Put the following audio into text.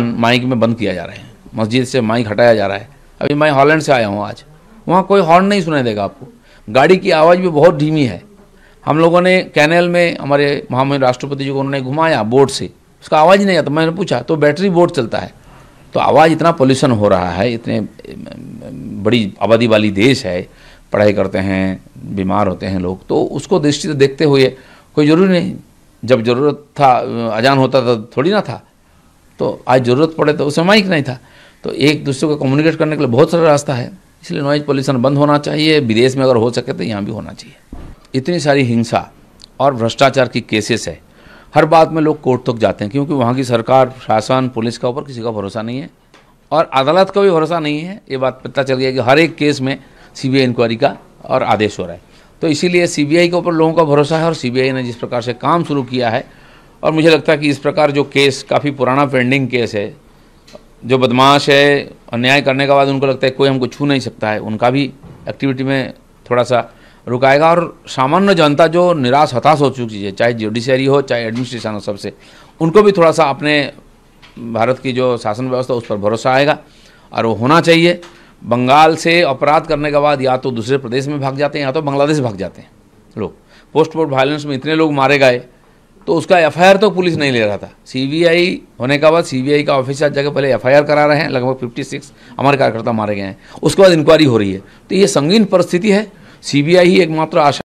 mic में बंद किया जा रहे हैं मस्जिद से माइक हटाया जा रहा है अभी मैं हॉलैंड से आया हूँ आज वहाँ कोई हॉर्न नहीं सुनाई देगा आपको गाड़ी की आवाज़ भी बहुत धीमी है हम लोगों ने कैनल में हमारे महामहिम राष्ट्रपति जी को उन्होंने घुमाया बोर्ड से उसका आवाज़ ही नहीं आता मैंने पूछा तो बैटरी बोर्ड चलता है तो आवाज़ इतना पोल्यूशन हो रहा है इतने बड़ी आबादी वाली देश है पढ़ाई करते हैं बीमार होते हैं लोग तो उसको दृष्टि से देखते हुए कोई ज़रूरी नहीं जब ज़रूरत था अजान होता था थोड़ी ना था तो आज ज़रूरत पड़े तो उसमें माइक नहीं था तो एक दूसरे को कम्युनिकेट करने के लिए बहुत सारा रास्ता है इसलिए नॉइज पॉल्यूशन बंद होना चाहिए विदेश में अगर हो सके तो यहाँ भी होना चाहिए इतनी सारी हिंसा और भ्रष्टाचार की केसेस है हर बात में लोग कोर्ट तक जाते हैं क्योंकि वहाँ की सरकार शासन पुलिस का ऊपर किसी का भरोसा नहीं है और अदालत का भी भरोसा नहीं है ये बात पता चल गया कि हर एक केस में सीबीआई इंक्वायरी का और आदेश हो रहा है तो इसीलिए सीबीआई के ऊपर लोगों का भरोसा है और सीबीआई ने जिस प्रकार से काम शुरू किया है और मुझे लगता है कि इस प्रकार जो केस काफ़ी पुराना पेंडिंग केस है जो बदमाश है अन्याय करने के बाद उनको लगता है कोई हमको छू नहीं सकता है उनका भी एक्टिविटी में थोड़ा सा रुकाएगा और सामान्य जनता जो निराश हताश हो चुकी है चाहे जुडिशियरी हो चाहे एडमिनिस्ट्रेशन हो सबसे उनको भी थोड़ा सा अपने भारत की जो शासन व्यवस्था उस पर भरोसा आएगा और वो होना चाहिए बंगाल से अपराध करने के बाद या तो दूसरे प्रदेश में भाग जाते हैं या तो बांग्लादेश भाग जाते हैं लोग पोस्ट पोर्ट वायलेंस में इतने लोग मारे गए तो उसका एफ तो पुलिस नहीं ले रहा था सीबीआई होने के बाद सीबीआई का ऑफिसर जगह पहले एफ करा रहे हैं लगभग 56 हमारे कार्यकर्ता मारे गए हैं उसके बाद इंक्वायरी हो रही है तो ये संगीन परिस्थिति है सीबीआई ही एकमात्र आशा